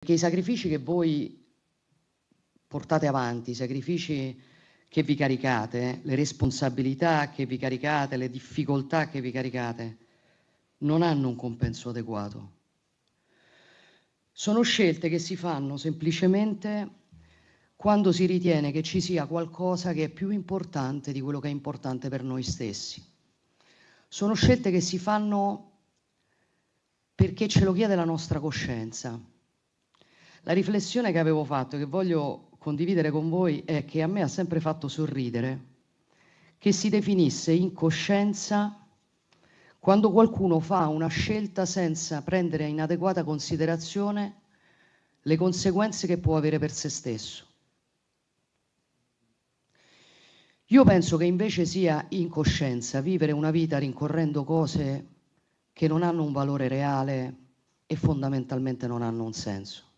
Perché i sacrifici che voi portate avanti, i sacrifici che vi caricate, le responsabilità che vi caricate, le difficoltà che vi caricate, non hanno un compenso adeguato. Sono scelte che si fanno semplicemente quando si ritiene che ci sia qualcosa che è più importante di quello che è importante per noi stessi. Sono scelte che si fanno perché ce lo chiede la nostra coscienza la riflessione che avevo fatto e che voglio condividere con voi è che a me ha sempre fatto sorridere che si definisse incoscienza quando qualcuno fa una scelta senza prendere in adeguata considerazione le conseguenze che può avere per se stesso. Io penso che invece sia incoscienza vivere una vita rincorrendo cose che non hanno un valore reale e fondamentalmente non hanno un senso.